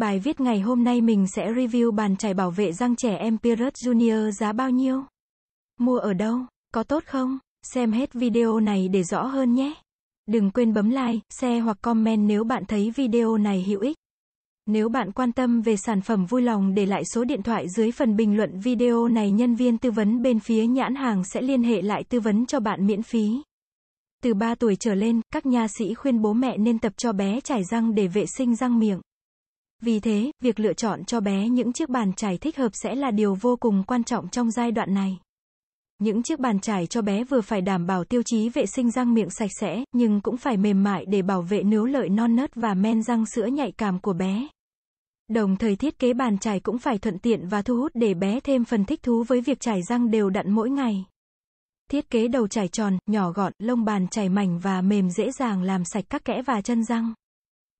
Bài viết ngày hôm nay mình sẽ review bàn chải bảo vệ răng trẻ em Pirate Junior giá bao nhiêu? Mua ở đâu? Có tốt không? Xem hết video này để rõ hơn nhé. Đừng quên bấm like, share hoặc comment nếu bạn thấy video này hữu ích. Nếu bạn quan tâm về sản phẩm vui lòng để lại số điện thoại dưới phần bình luận video này nhân viên tư vấn bên phía nhãn hàng sẽ liên hệ lại tư vấn cho bạn miễn phí. Từ 3 tuổi trở lên, các nha sĩ khuyên bố mẹ nên tập cho bé chải răng để vệ sinh răng miệng. Vì thế, việc lựa chọn cho bé những chiếc bàn chải thích hợp sẽ là điều vô cùng quan trọng trong giai đoạn này. Những chiếc bàn chải cho bé vừa phải đảm bảo tiêu chí vệ sinh răng miệng sạch sẽ, nhưng cũng phải mềm mại để bảo vệ nướu lợi non nớt và men răng sữa nhạy cảm của bé. Đồng thời thiết kế bàn chải cũng phải thuận tiện và thu hút để bé thêm phần thích thú với việc chải răng đều đặn mỗi ngày. Thiết kế đầu chải tròn, nhỏ gọn, lông bàn chải mảnh và mềm dễ dàng làm sạch các kẽ và chân răng.